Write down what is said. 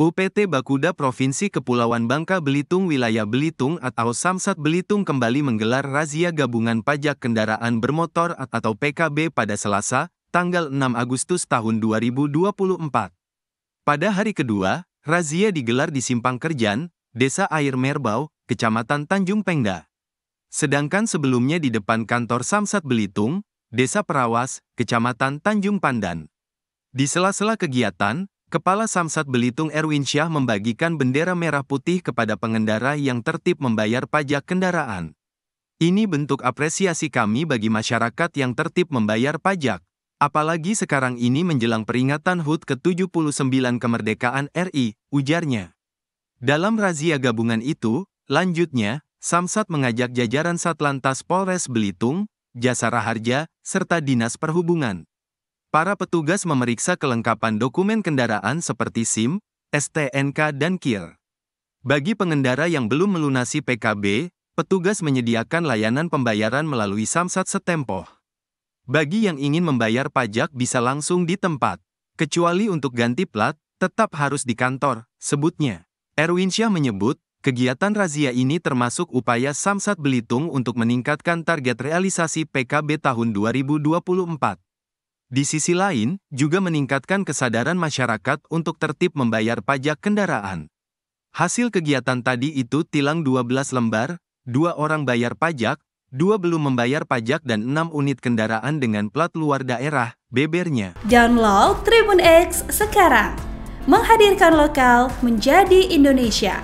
UPT Bakuda Provinsi Kepulauan Bangka Belitung Wilayah Belitung atau Samsat Belitung kembali menggelar razia gabungan pajak kendaraan bermotor atau PKB pada Selasa, tanggal 6 Agustus tahun 2024. Pada hari kedua, razia digelar di Simpang Kerjan, Desa Air Merbau, Kecamatan Tanjung Pengda. Sedangkan sebelumnya di depan kantor Samsat Belitung, Desa Perawas, Kecamatan Tanjung Pandan. Di sela-sela kegiatan, Kepala Samsat Belitung Erwin Syah membagikan bendera merah putih kepada pengendara yang tertib membayar pajak kendaraan. Ini bentuk apresiasi kami bagi masyarakat yang tertib membayar pajak. Apalagi sekarang ini menjelang peringatan HUT ke-79 kemerdekaan RI, ujarnya. Dalam razia gabungan itu, lanjutnya, Samsat mengajak jajaran Satlantas Polres Belitung, Jasara Harja, serta Dinas Perhubungan Para petugas memeriksa kelengkapan dokumen kendaraan seperti SIM, STNK dan KIR. Bagi pengendara yang belum melunasi PKB, petugas menyediakan layanan pembayaran melalui Samsat Setempoh. Bagi yang ingin membayar pajak bisa langsung di tempat, kecuali untuk ganti plat, tetap harus di kantor, sebutnya. Erwin Erwinsyah menyebut, kegiatan razia ini termasuk upaya Samsat Belitung untuk meningkatkan target realisasi PKB tahun 2024. Di sisi lain, juga meningkatkan kesadaran masyarakat untuk tertib membayar pajak kendaraan. Hasil kegiatan tadi itu tilang 12 lembar, dua orang bayar pajak, dua belum membayar pajak dan enam unit kendaraan dengan plat luar daerah, bebernya. Download Tribun X sekarang. Menghadirkan lokal menjadi Indonesia.